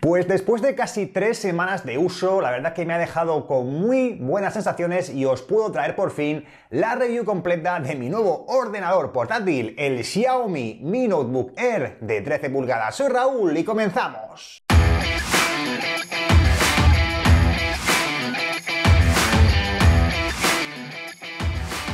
Pues después de casi tres semanas de uso, la verdad que me ha dejado con muy buenas sensaciones y os puedo traer por fin la review completa de mi nuevo ordenador portátil, el Xiaomi Mi Notebook Air de 13 pulgadas. Soy Raúl y comenzamos.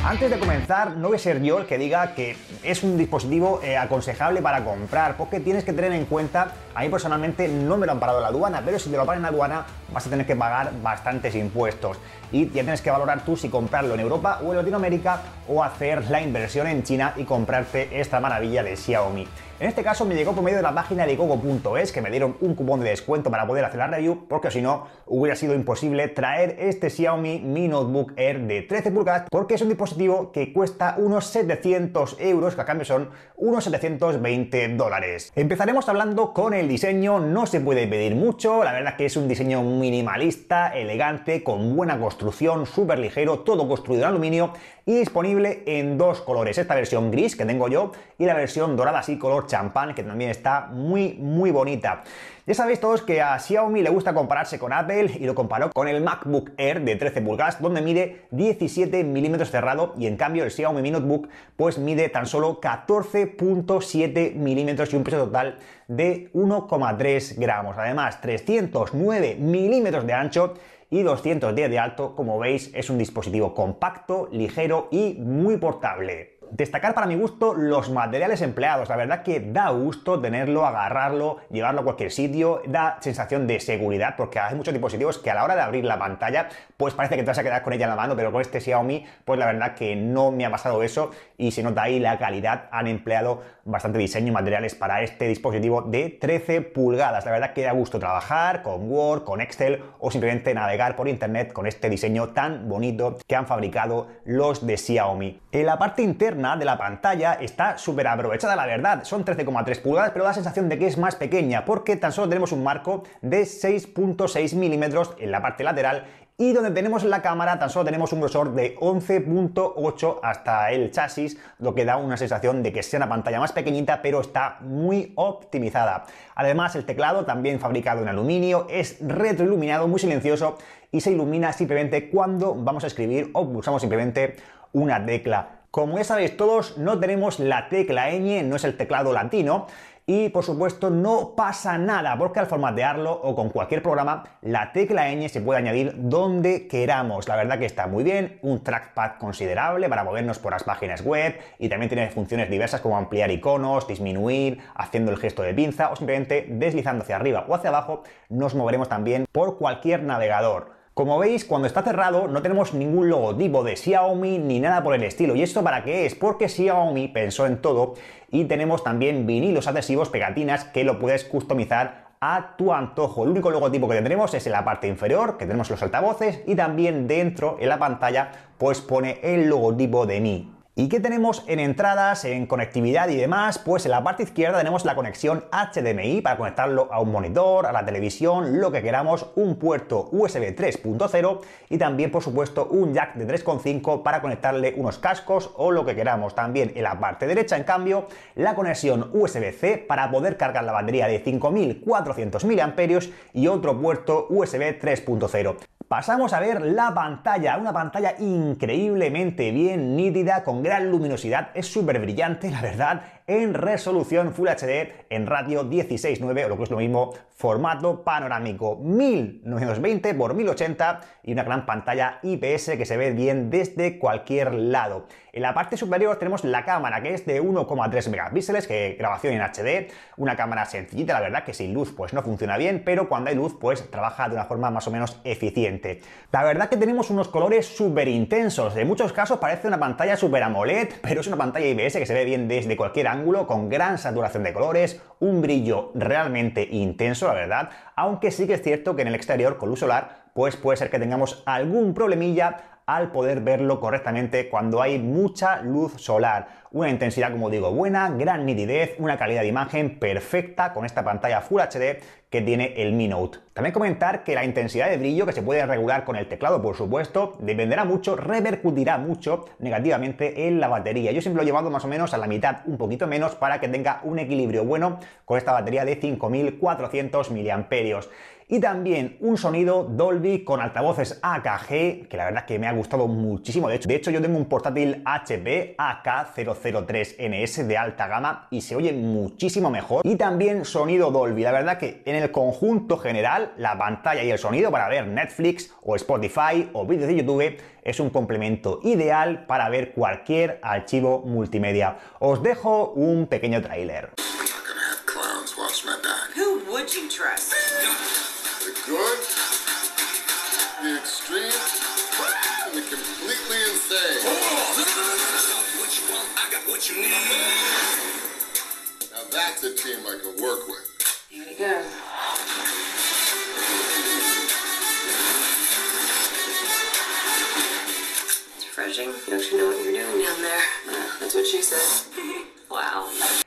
Antes de comenzar, no voy a ser yo el que diga que es un dispositivo eh, aconsejable para comprar, porque tienes que tener en cuenta, a mí personalmente no me lo han parado la aduana, pero si te lo paran en la aduana vas a tener que pagar bastantes impuestos y ya tienes que valorar tú si comprarlo en Europa o en Latinoamérica o hacer la inversión en China y comprarte esta maravilla de Xiaomi. En este caso me llegó por medio de la página de gogo.es que me dieron un cupón de descuento para poder hacer la review porque si no hubiera sido imposible traer este Xiaomi Mi Notebook Air de 13 pulgadas porque es un dispositivo que cuesta unos 700 euros que a cambio son unos 720 dólares. Empezaremos hablando con el diseño, no se puede pedir mucho, la verdad que es un diseño minimalista, elegante, con buena construcción, súper ligero, todo construido en aluminio y disponible en dos colores, esta versión gris que tengo yo y la versión dorada así color champán, que también está muy, muy bonita. Ya sabéis todos que a Xiaomi le gusta compararse con Apple y lo comparó con el MacBook Air de 13 pulgadas, donde mide 17 milímetros cerrado y en cambio el Xiaomi Mi Notebook pues mide tan solo 14.7 milímetros y un peso total de 1,3 gramos. Además, 309 milímetros de ancho y 210 de alto. Como veis, es un dispositivo compacto, ligero y muy portable. Destacar para mi gusto los materiales empleados. La verdad que da gusto tenerlo, agarrarlo, llevarlo a cualquier sitio. Da sensación de seguridad porque hay muchos dispositivos que a la hora de abrir la pantalla pues parece que te vas a quedar con ella en la mano, pero con este Xiaomi pues la verdad que no me ha pasado eso y se nota ahí la calidad. Han empleado bastante diseño y materiales para este dispositivo de 13 pulgadas. La verdad que da gusto trabajar con Word, con Excel o simplemente navegar por internet con este diseño tan bonito que han fabricado los de Xiaomi. En la parte interna de la pantalla está súper aprovechada, la verdad. Son 13,3 pulgadas, pero da sensación de que es más pequeña, porque tan solo tenemos un marco de 6.6 milímetros en la parte lateral y donde tenemos la cámara tan solo tenemos un grosor de 11.8 hasta el chasis, lo que da una sensación de que sea una pantalla más pequeñita pero está muy optimizada. Además el teclado, también fabricado en aluminio, es retroiluminado, muy silencioso y se ilumina simplemente cuando vamos a escribir o pulsamos simplemente una tecla. Como ya sabéis todos, no tenemos la tecla ñ, no es el teclado latino, y por supuesto no pasa nada, porque al formatearlo o con cualquier programa, la tecla ñ se puede añadir donde queramos. La verdad que está muy bien, un trackpad considerable para movernos por las páginas web y también tiene funciones diversas como ampliar iconos, disminuir, haciendo el gesto de pinza o simplemente deslizando hacia arriba o hacia abajo, nos moveremos también por cualquier navegador. Como veis, cuando está cerrado no tenemos ningún logotipo de Xiaomi ni nada por el estilo. ¿Y esto para qué es? Porque Xiaomi pensó en todo y tenemos también vinilos adhesivos, pegatinas, que lo puedes customizar a tu antojo. El único logotipo que tendremos es en la parte inferior, que tenemos los altavoces, y también dentro, en la pantalla, pues pone el logotipo de Mi. ¿Y qué tenemos en entradas, en conectividad y demás? Pues en la parte izquierda tenemos la conexión HDMI para conectarlo a un monitor, a la televisión, lo que queramos, un puerto USB 3.0 y también por supuesto un jack de 3.5 para conectarle unos cascos o lo que queramos. También en la parte derecha en cambio la conexión USB-C para poder cargar la batería de 5400 mAh y otro puerto USB 3.0. Pasamos a ver la pantalla, una pantalla increíblemente bien nítida, con gran luminosidad, es súper brillante, la verdad, en resolución Full HD en radio 16.9 o lo que es lo mismo, formato panorámico 1920 x 1080 y una gran pantalla IPS que se ve bien desde cualquier lado. En la parte superior tenemos la cámara que es de 1,3 megapíxeles, que grabación en HD, una cámara sencillita, la verdad que sin luz pues no funciona bien, pero cuando hay luz pues trabaja de una forma más o menos eficiente. La verdad que tenemos unos colores súper intensos, en muchos casos parece una pantalla super AMOLED, pero es una pantalla IPS que se ve bien desde cualquier ángulo con gran saturación de colores, un brillo realmente intenso, la verdad, aunque sí que es cierto que en el exterior con luz solar pues puede ser que tengamos algún problemilla al poder verlo correctamente cuando hay mucha luz solar. Una intensidad, como digo, buena, gran nitidez, una calidad de imagen perfecta con esta pantalla Full HD que tiene el Mi Note. También comentar que la intensidad de brillo que se puede regular con el teclado, por supuesto, dependerá mucho, repercutirá mucho negativamente en la batería. Yo siempre lo he llevado más o menos a la mitad, un poquito menos, para que tenga un equilibrio bueno con esta batería de 5400 mAh y también un sonido Dolby con altavoces AKG, que la verdad que me ha gustado muchísimo. De hecho, de hecho yo tengo un portátil HP AK003NS de alta gama y se oye muchísimo mejor. Y también sonido Dolby. La verdad que en el conjunto general, la pantalla y el sonido para ver Netflix o Spotify o vídeos de YouTube es un complemento ideal para ver cualquier archivo multimedia. Os dejo un pequeño tráiler.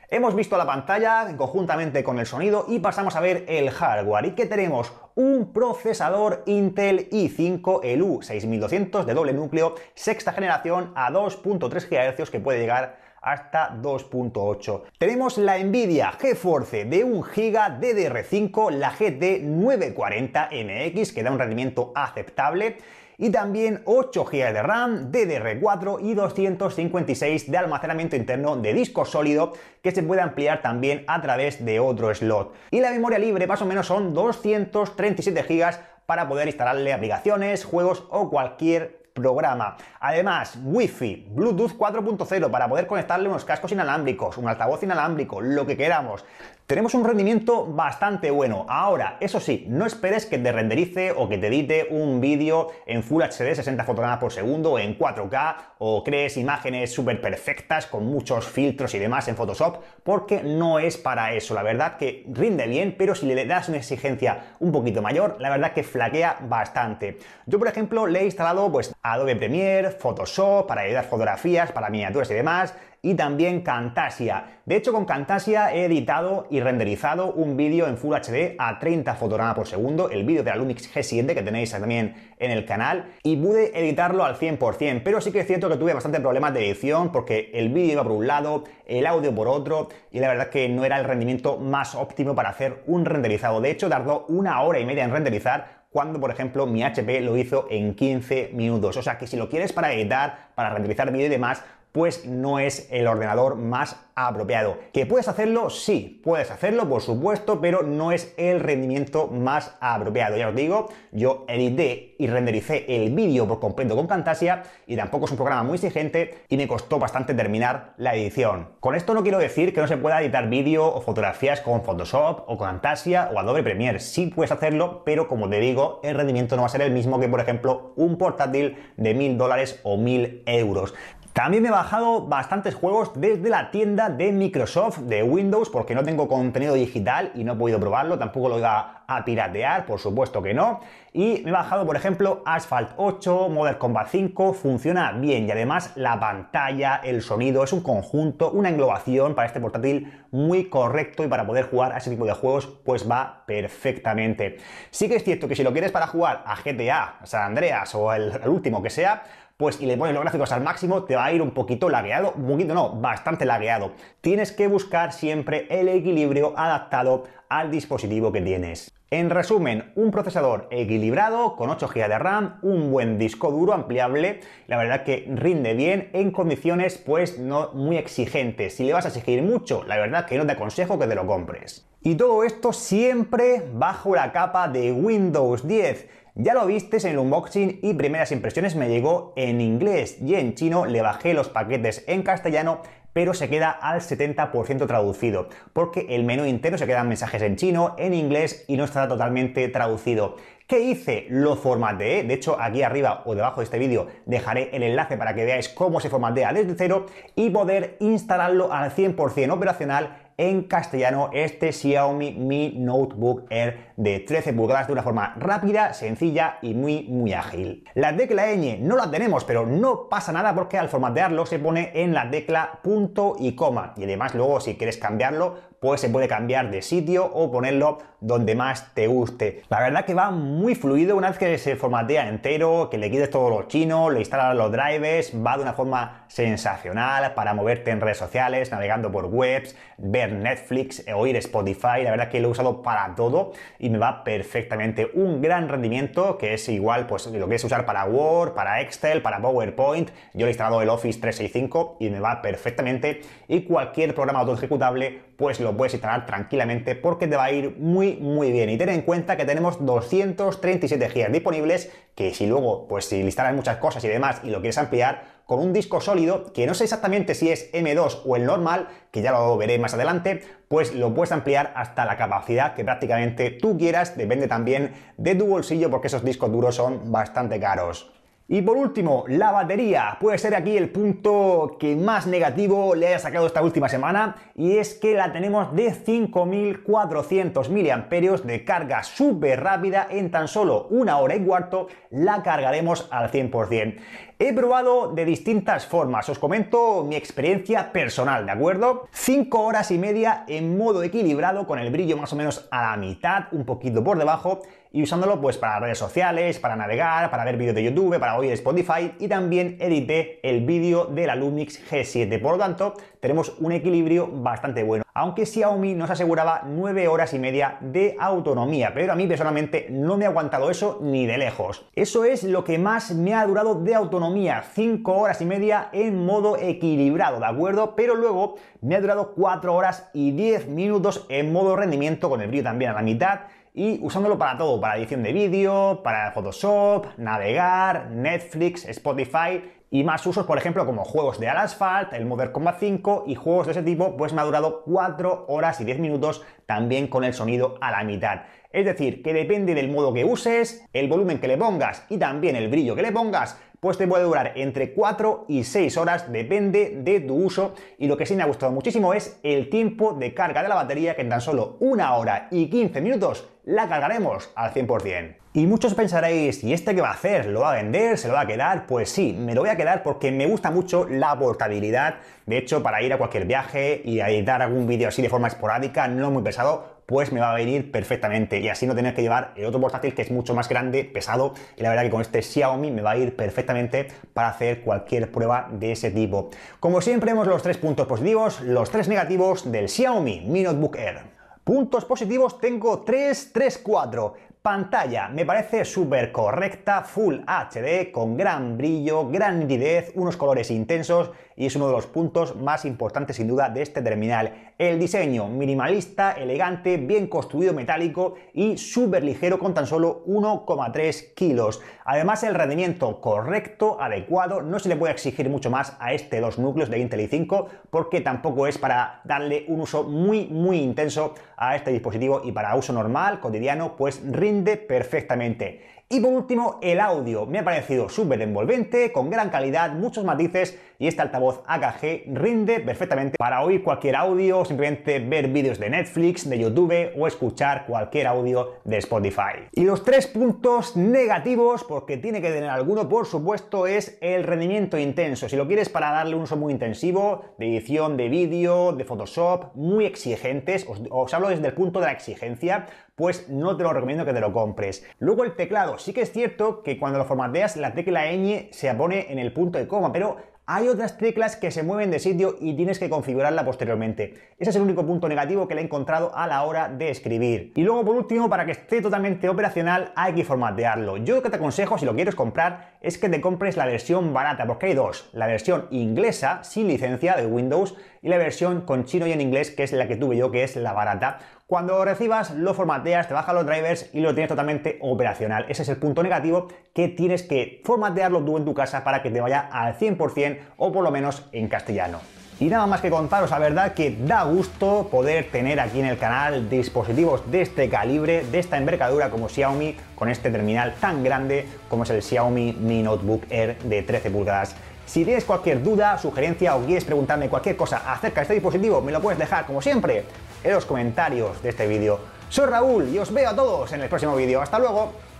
Hemos visto la pantalla conjuntamente con el sonido y pasamos a ver el hardware. ¿Y que tenemos? Un procesador Intel i5 el U6200 de doble núcleo, sexta generación a 2.3 GHz que puede llegar a hasta 2.8. Tenemos la Nvidia GeForce de 1 GB DDR5, la GT 940MX que da un rendimiento aceptable y también 8 GB de RAM, DDR4 y 256 de almacenamiento interno de disco sólido que se puede ampliar también a través de otro slot. Y la memoria libre más o menos son 237 GB para poder instalarle aplicaciones, juegos o cualquier programa. Además, Wi-Fi, Bluetooth 4.0 para poder conectarle unos cascos inalámbricos, un altavoz inalámbrico, lo que queramos tenemos un rendimiento bastante bueno. Ahora, eso sí, no esperes que te renderice o que te edite un vídeo en Full HD 60 fotogramas por segundo en 4K o crees imágenes súper perfectas con muchos filtros y demás en Photoshop porque no es para eso. La verdad que rinde bien, pero si le das una exigencia un poquito mayor, la verdad que flaquea bastante. Yo, por ejemplo, le he instalado pues Adobe Premiere, Photoshop para editar fotografías, para miniaturas y demás y también Cantasia. De hecho, con Camtasia he editado y renderizado un vídeo en Full HD a 30 fotogramas por segundo, el vídeo de la Lumix G7 que tenéis también en el canal, y pude editarlo al 100%, pero sí que es cierto que tuve bastante problemas de edición porque el vídeo iba por un lado, el audio por otro, y la verdad que no era el rendimiento más óptimo para hacer un renderizado. De hecho, tardó una hora y media en renderizar cuando por ejemplo mi HP lo hizo en 15 minutos. O sea que si lo quieres para editar, para renderizar vídeo y demás, pues no es el ordenador más apropiado. ¿Que puedes hacerlo? Sí, puedes hacerlo, por supuesto, pero no es el rendimiento más apropiado. Ya os digo, yo edité y rendericé el vídeo por completo con Camtasia y tampoco es un programa muy exigente y me costó bastante terminar la edición. Con esto no quiero decir que no se pueda editar vídeo o fotografías con Photoshop o con Camtasia o Adobe Premiere. Sí puedes hacerlo, pero como te digo, el rendimiento no va a ser el mismo que, por ejemplo, un portátil de mil dólares o mil euros. También me he bajado bastantes juegos desde la tienda de Microsoft de Windows porque no tengo contenido digital y no he podido probarlo, tampoco lo iba a piratear, por supuesto que no. Y me he bajado, por ejemplo, Asphalt 8, Modern Combat 5, funciona bien y además la pantalla, el sonido, es un conjunto, una englobación para este portátil muy correcto y para poder jugar a ese tipo de juegos pues va perfectamente. Sí que es cierto que si lo quieres para jugar a GTA, San Andreas o el último que sea, pues y le pones los gráficos al máximo, te va a ir un poquito lagueado, un poquito no, bastante lagueado. Tienes que buscar siempre el equilibrio adaptado al dispositivo que tienes. En resumen, un procesador equilibrado con 8 GB de RAM, un buen disco duro ampliable, la verdad que rinde bien en condiciones pues no muy exigentes. Si le vas a exigir mucho, la verdad que no te aconsejo que te lo compres. Y todo esto siempre bajo la capa de Windows 10 ya lo viste en el unboxing y primeras impresiones me llegó en inglés y en chino, le bajé los paquetes en castellano, pero se queda al 70% traducido, porque el menú interno se quedan mensajes en chino, en inglés y no está totalmente traducido. ¿Qué hice? Lo formateé. De hecho, aquí arriba o debajo de este vídeo dejaré el enlace para que veáis cómo se formatea desde cero y poder instalarlo al 100% operacional en castellano este Xiaomi Mi Notebook Air de 13 pulgadas de una forma rápida, sencilla y muy, muy ágil. La tecla ñ no la tenemos, pero no pasa nada porque al formatearlo se pone en la tecla punto y coma. Y además luego si quieres cambiarlo, pues se puede cambiar de sitio o ponerlo donde más te guste. La verdad que va muy fluido una vez que se formatea entero, que le quites todos los chinos, le instalas los drivers, va de una forma sensacional para moverte en redes sociales, navegando por webs, ver Netflix, eh, oír Spotify. La verdad que lo he usado para todo y me va perfectamente. Un gran rendimiento que es igual pues lo que es usar para Word, para Excel, para PowerPoint. Yo he instalado el Office 365 y me va perfectamente y cualquier programa auto ejecutable pues lo puedes instalar tranquilamente porque te va a ir muy muy bien. Y ten en cuenta que tenemos 237 GB disponibles que si luego, pues si instalas muchas cosas y demás y lo quieres ampliar, con un disco sólido, que no sé exactamente si es M2 o el normal, que ya lo veré más adelante, pues lo puedes ampliar hasta la capacidad que prácticamente tú quieras, depende también de tu bolsillo porque esos discos duros son bastante caros. Y por último, la batería. Puede ser aquí el punto que más negativo le haya sacado esta última semana y es que la tenemos de 5.400 mAh de carga súper rápida en tan solo una hora y cuarto la cargaremos al 100%. He probado de distintas formas, os comento mi experiencia personal, ¿de acuerdo? 5 horas y media en modo equilibrado con el brillo más o menos a la mitad, un poquito por debajo y usándolo pues para redes sociales, para navegar, para ver vídeos de YouTube, para Spotify y también edité el vídeo de la Lumix G7. Por lo tanto, tenemos un equilibrio bastante bueno aunque Xiaomi nos aseguraba 9 horas y media de autonomía, pero a mí personalmente no me ha aguantado eso ni de lejos. Eso es lo que más me ha durado de autonomía, 5 horas y media en modo equilibrado, ¿de acuerdo? Pero luego me ha durado 4 horas y 10 minutos en modo rendimiento con el brillo también a la mitad y usándolo para todo, para edición de vídeo, para Photoshop, navegar, Netflix, Spotify y más usos, por ejemplo, como juegos de Asphalt, el Modern Combat 5 y juegos de ese tipo, pues me ha durado 4 horas y 10 minutos también con el sonido a la mitad. Es decir, que depende del modo que uses, el volumen que le pongas y también el brillo que le pongas, pues te puede durar entre 4 y 6 horas, depende de tu uso. Y lo que sí me ha gustado muchísimo es el tiempo de carga de la batería, que en tan solo 1 hora y 15 minutos la cargaremos al 100%. Y muchos pensaréis, ¿y este qué va a hacer? ¿Lo va a vender? ¿Se lo va a quedar? Pues sí, me lo voy a quedar porque me gusta mucho la portabilidad. De hecho, para ir a cualquier viaje y dar editar algún vídeo así de forma esporádica, no muy pesado, pues me va a venir perfectamente y así no tener que llevar el otro portátil que es mucho más grande, pesado y la verdad que con este Xiaomi me va a ir perfectamente para hacer cualquier prueba de ese tipo. Como siempre vemos los tres puntos positivos, los tres negativos del Xiaomi Mi Notebook Air. Puntos positivos tengo 3, 3, 4. Pantalla, me parece súper correcta, Full HD, con gran brillo, gran nitidez, unos colores intensos, y es uno de los puntos más importantes sin duda de este terminal. El diseño minimalista, elegante, bien construido metálico y súper ligero con tan solo 1,3 kilos. Además el rendimiento correcto, adecuado, no se le puede exigir mucho más a este dos núcleos de Intel i5 porque tampoco es para darle un uso muy muy intenso a este dispositivo y para uso normal, cotidiano, pues rinde perfectamente. Y por último, el audio. Me ha parecido súper envolvente, con gran calidad, muchos matices y este altavoz AKG rinde perfectamente para oír cualquier audio, simplemente ver vídeos de Netflix, de YouTube o escuchar cualquier audio de Spotify. Y los tres puntos negativos, porque tiene que tener alguno, por supuesto, es el rendimiento intenso. Si lo quieres para darle un uso muy intensivo, de edición de vídeo, de Photoshop, muy exigentes, os hablo desde el punto de la exigencia, pues no te lo recomiendo que te lo compres. Luego el teclado, sí que es cierto que cuando lo formateas la tecla ñ se pone en el punto de coma, pero hay otras teclas que se mueven de sitio y tienes que configurarla posteriormente. Ese es el único punto negativo que le he encontrado a la hora de escribir. Y luego, por último, para que esté totalmente operacional, hay que formatearlo. Yo lo que te aconsejo, si lo quieres comprar, es que te compres la versión barata, porque hay dos. La versión inglesa, sin licencia, de Windows, y la versión con chino y en inglés, que es la que tuve yo, que es la barata. Cuando recibas, lo formateas, te bajas los drivers y lo tienes totalmente operacional. Ese es el punto negativo que tienes que formatearlo tú en tu casa para que te vaya al 100% o por lo menos en castellano. Y nada más que contaros, la verdad que da gusto poder tener aquí en el canal dispositivos de este calibre, de esta envergadura como Xiaomi, con este terminal tan grande como es el Xiaomi Mi Notebook Air de 13 pulgadas. Si tienes cualquier duda, sugerencia o quieres preguntarme cualquier cosa acerca de este dispositivo, me lo puedes dejar como siempre en los comentarios de este vídeo. Soy Raúl y os veo a todos en el próximo vídeo. Hasta luego.